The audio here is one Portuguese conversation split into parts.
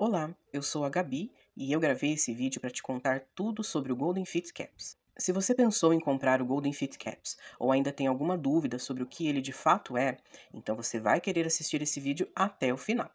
Olá, eu sou a Gabi e eu gravei esse vídeo para te contar tudo sobre o Golden Fit Caps. Se você pensou em comprar o Golden Fit Caps ou ainda tem alguma dúvida sobre o que ele de fato é, então você vai querer assistir esse vídeo até o final.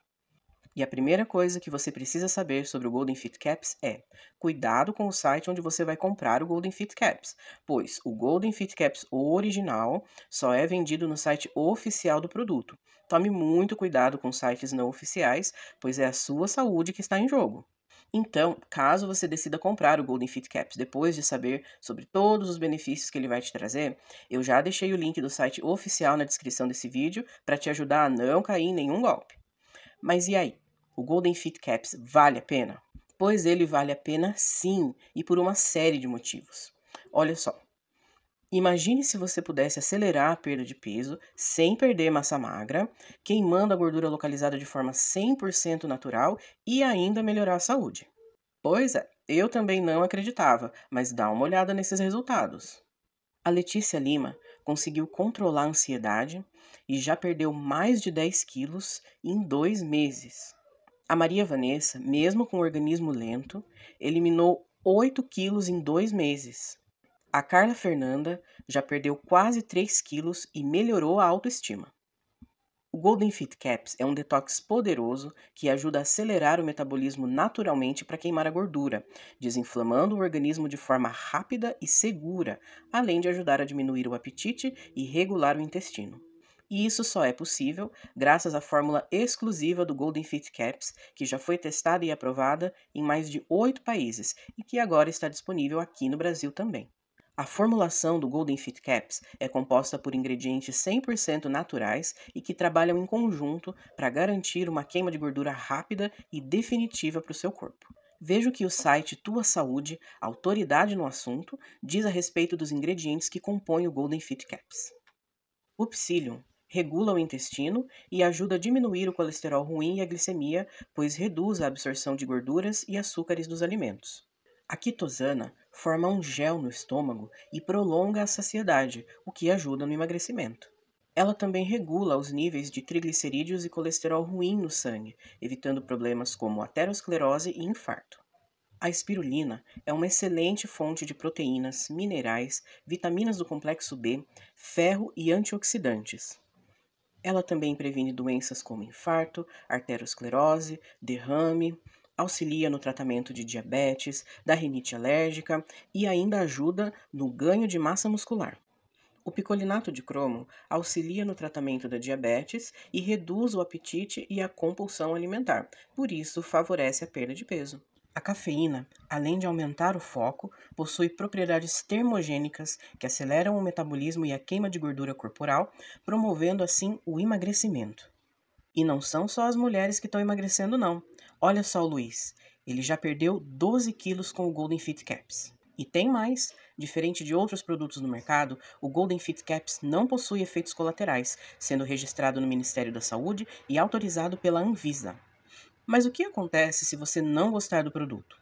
E a primeira coisa que você precisa saber sobre o Golden Fit Caps é: cuidado com o site onde você vai comprar o Golden Fit Caps, pois o Golden Fit Caps original só é vendido no site oficial do produto. Tome muito cuidado com sites não oficiais, pois é a sua saúde que está em jogo. Então, caso você decida comprar o Golden Fit Caps depois de saber sobre todos os benefícios que ele vai te trazer, eu já deixei o link do site oficial na descrição desse vídeo para te ajudar a não cair em nenhum golpe. Mas e aí? o Golden Fit Caps vale a pena? Pois ele vale a pena sim, e por uma série de motivos. Olha só. Imagine se você pudesse acelerar a perda de peso sem perder massa magra, queimando a gordura localizada de forma 100% natural e ainda melhorar a saúde. Pois é, eu também não acreditava, mas dá uma olhada nesses resultados. A Letícia Lima conseguiu controlar a ansiedade e já perdeu mais de 10 quilos em dois meses. A Maria Vanessa, mesmo com o organismo lento, eliminou 8 quilos em dois meses. A Carla Fernanda já perdeu quase 3 quilos e melhorou a autoestima. O Golden Fit Caps é um detox poderoso que ajuda a acelerar o metabolismo naturalmente para queimar a gordura, desinflamando o organismo de forma rápida e segura, além de ajudar a diminuir o apetite e regular o intestino. E isso só é possível graças à fórmula exclusiva do Golden Fit Caps, que já foi testada e aprovada em mais de oito países e que agora está disponível aqui no Brasil também. A formulação do Golden Fit Caps é composta por ingredientes 100% naturais e que trabalham em conjunto para garantir uma queima de gordura rápida e definitiva para o seu corpo. Veja o que o site Tua Saúde, autoridade no assunto, diz a respeito dos ingredientes que compõem o Golden Fit Caps. O psyllium regula o intestino e ajuda a diminuir o colesterol ruim e a glicemia, pois reduz a absorção de gorduras e açúcares dos alimentos. A quitosana forma um gel no estômago e prolonga a saciedade, o que ajuda no emagrecimento. Ela também regula os níveis de triglicerídeos e colesterol ruim no sangue, evitando problemas como aterosclerose e infarto. A espirulina é uma excelente fonte de proteínas, minerais, vitaminas do complexo B, ferro e antioxidantes. Ela também previne doenças como infarto, arteriosclerose, derrame, auxilia no tratamento de diabetes, da rinite alérgica e ainda ajuda no ganho de massa muscular. O picolinato de cromo auxilia no tratamento da diabetes e reduz o apetite e a compulsão alimentar, por isso favorece a perda de peso. A cafeína, além de aumentar o foco, possui propriedades termogênicas que aceleram o metabolismo e a queima de gordura corporal, promovendo assim o emagrecimento. E não são só as mulheres que estão emagrecendo, não. Olha só o Luiz, ele já perdeu 12 quilos com o Golden Fit Caps. E tem mais! Diferente de outros produtos no mercado, o Golden Fit Caps não possui efeitos colaterais, sendo registrado no Ministério da Saúde e autorizado pela Anvisa. Mas o que acontece se você não gostar do produto?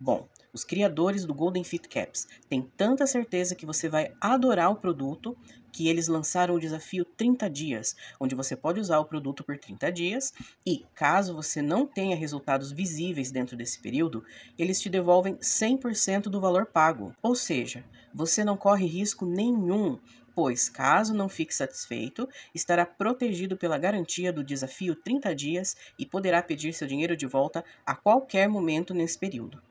Bom, os criadores do Golden Fit Caps têm tanta certeza que você vai adorar o produto que eles lançaram o desafio 30 dias, onde você pode usar o produto por 30 dias e, caso você não tenha resultados visíveis dentro desse período, eles te devolvem 100% do valor pago. Ou seja, você não corre risco nenhum pois, caso não fique satisfeito, estará protegido pela garantia do desafio 30 dias e poderá pedir seu dinheiro de volta a qualquer momento nesse período.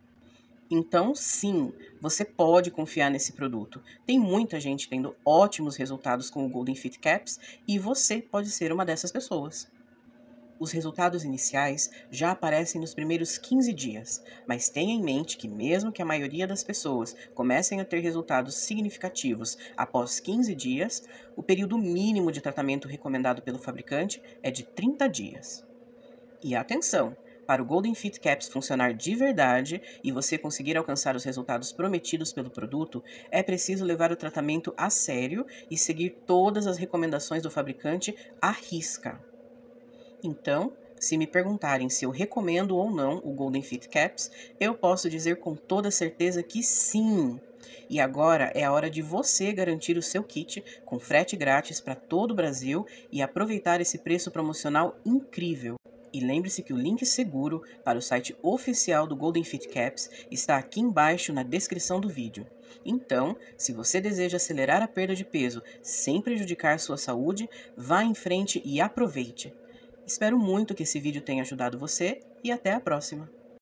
Então, sim, você pode confiar nesse produto. Tem muita gente tendo ótimos resultados com o Golden Fit Caps e você pode ser uma dessas pessoas. Os resultados iniciais já aparecem nos primeiros 15 dias, mas tenha em mente que, mesmo que a maioria das pessoas comecem a ter resultados significativos após 15 dias, o período mínimo de tratamento recomendado pelo fabricante é de 30 dias. E atenção! Para o Golden Fit Caps funcionar de verdade e você conseguir alcançar os resultados prometidos pelo produto, é preciso levar o tratamento a sério e seguir todas as recomendações do fabricante à risca. Então, se me perguntarem se eu recomendo ou não o Golden Fit Caps, eu posso dizer com toda certeza que sim. E agora é a hora de você garantir o seu kit com frete grátis para todo o Brasil e aproveitar esse preço promocional incrível. E lembre-se que o link seguro para o site oficial do Golden Fit Caps está aqui embaixo na descrição do vídeo. Então, se você deseja acelerar a perda de peso sem prejudicar sua saúde, vá em frente e aproveite. Espero muito que esse vídeo tenha ajudado você e até a próxima!